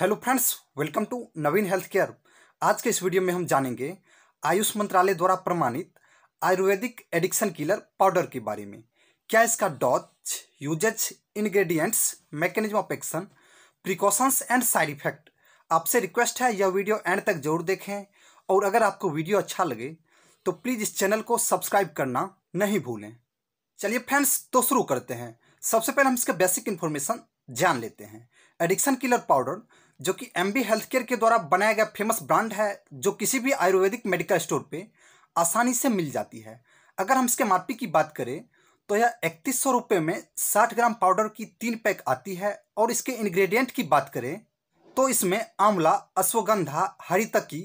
hello friends welcome to Naveen health care आज के इस वीडियो में हम जानेंगे आयुष मंत्रालय द्वारा प्रमाणित आयुर्वेदिक एडिक्शन किलर पाउडर के बारे में क्या इसका dose uses ingredients mechanism of action precautions and side effect आपसे रिक्वेस्ट है यह वीडियो एंड तक जरूर देखें और अगर आपको वीडियो अच्छा लगे तो प्लीज़ इस चैनल को सब्सक्राइब करना नहीं भूलें चलिए फ्रेंड्स तो शुरू करते हैं सबसे पहले हम इसका बेसिक इन्फॉर्मेशन जान लेते हैं एडिक्शन किलर पाउडर जो कि एम बी हेल्थ केयर के द्वारा बनाया गया फेमस ब्रांड है जो किसी भी आयुर्वेदिक मेडिकल स्टोर पे आसानी से मिल जाती है अगर हम इसके मापी की बात करें तो यह इकतीस सौ रुपये में साठ ग्राम पाउडर की तीन पैक आती है और इसके इंग्रेडिएंट की बात करें तो इसमें आंवला अश्वगंधा हरितकी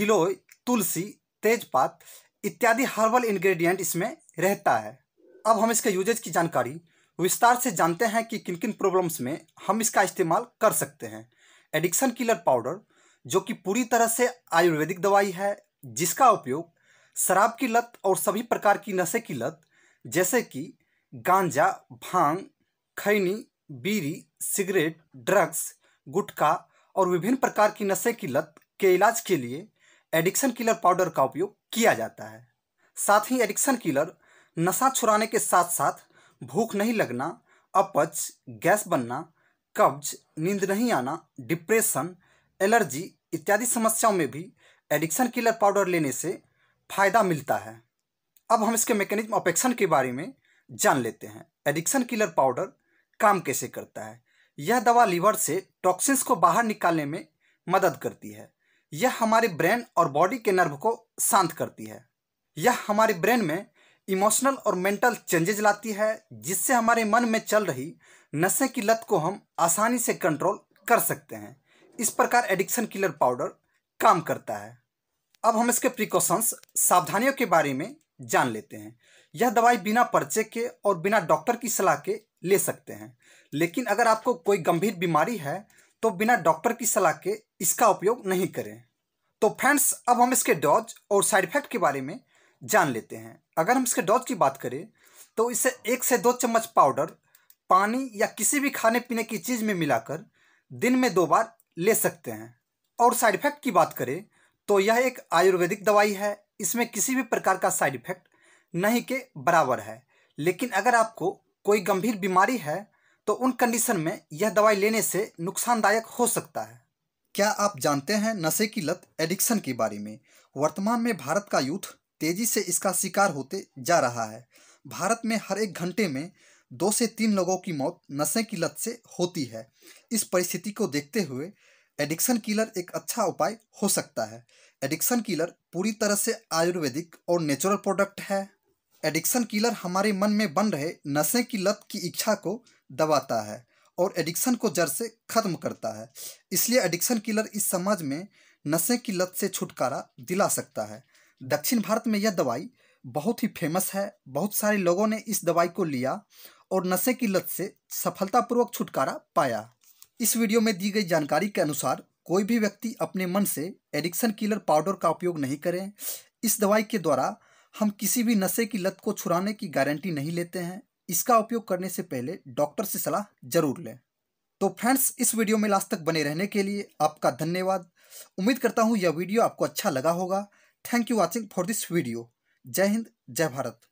गिलोय तुलसी तेजपात इत्यादि हर्बल इंग्रेडिएंट इसमें रहता है अब हम इसके यूजेज की जानकारी विस्तार से जानते हैं कि किन किन प्रॉब्लम्स में हम इसका इस्तेमाल कर सकते हैं एडिक्शन किलर पाउडर जो कि पूरी तरह से आयुर्वेदिक दवाई है जिसका उपयोग शराब की लत और सभी प्रकार की नशे की लत जैसे कि गांजा भांग खैनी बीरी सिगरेट ड्रग्स गुटखा और विभिन्न प्रकार की नशे की लत के इलाज के लिए एडिक्शन किलर पाउडर का उपयोग किया जाता है साथ ही एडिक्शन किलर नशा छुड़ाने के साथ साथ भूख नहीं लगना अपच गैस बनना कब्ज नींद नहीं आना डिप्रेशन एलर्जी इत्यादि समस्याओं में भी एडिक्शन किलर पाउडर लेने से फ़ायदा मिलता है अब हम इसके मैकेनिज्म ऑपेक्शन के बारे में जान लेते हैं एडिक्शन किलर पाउडर काम कैसे करता है यह दवा लीवर से टॉक्सिन्स को बाहर निकालने में मदद करती है यह हमारे ब्रेन और बॉडी के नर्व को शांत करती है यह हमारे ब्रेन में इमोशनल और मेंटल चेंजेज लाती है जिससे हमारे मन में चल रही नशे की लत को हम आसानी से कंट्रोल कर सकते हैं इस प्रकार एडिक्शन किलर पाउडर काम करता है अब हम इसके प्रिकॉशंस सावधानियों के बारे में जान लेते हैं यह दवाई बिना पर्चे के और बिना डॉक्टर की सलाह के ले सकते हैं लेकिन अगर आपको कोई गंभीर बीमारी है तो बिना डॉक्टर की सलाह के इसका उपयोग नहीं करें तो फ्रेंड्स अब हम इसके डॉज और साइड इफेक्ट के बारे में जान लेते हैं अगर हम इसके डोज की बात करें तो इसे एक से दो चम्मच पाउडर पानी या किसी भी खाने पीने की चीज़ में मिलाकर दिन में दो बार ले सकते हैं और साइड इफ़ेक्ट की बात करें तो यह एक आयुर्वेदिक दवाई है इसमें किसी भी प्रकार का साइड इफ़ेक्ट नहीं के बराबर है लेकिन अगर आपको कोई गंभीर बीमारी है तो उन कंडीशन में यह दवाई लेने से नुकसानदायक हो सकता है क्या आप जानते हैं नशे की लत एडिक्शन के बारे में वर्तमान में भारत का यूथ तेजी से इसका शिकार होते जा रहा है भारत में हर एक घंटे में दो से तीन लोगों की मौत नशे की लत से होती है इस परिस्थिति को देखते हुए एडिक्शन किलर एक अच्छा उपाय हो सकता है एडिक्शन किलर पूरी तरह से आयुर्वेदिक और नेचुरल प्रोडक्ट है एडिक्शन किलर हमारे मन में बन रहे नशे की लत की इच्छा को दबाता है और एडिक्शन को जड़ से खत्म करता है इसलिए एडिक्शन किलर इस समाज में नशे की लत से छुटकारा दिला सकता है दक्षिण भारत में यह दवाई बहुत ही फेमस है बहुत सारे लोगों ने इस दवाई को लिया और नशे की लत से सफलतापूर्वक छुटकारा पाया इस वीडियो में दी गई जानकारी के अनुसार कोई भी व्यक्ति अपने मन से एडिक्शन किलर पाउडर का उपयोग नहीं करें इस दवाई के द्वारा हम किसी भी नशे की लत को छुड़ाने की गारंटी नहीं लेते हैं इसका उपयोग करने से पहले डॉक्टर से सलाह जरूर लें तो फ्रेंड्स इस वीडियो में लास्ट तक बने रहने के लिए आपका धन्यवाद उम्मीद करता हूँ यह वीडियो आपको अच्छा लगा होगा thank you watching for this video जय हिंद जय भारत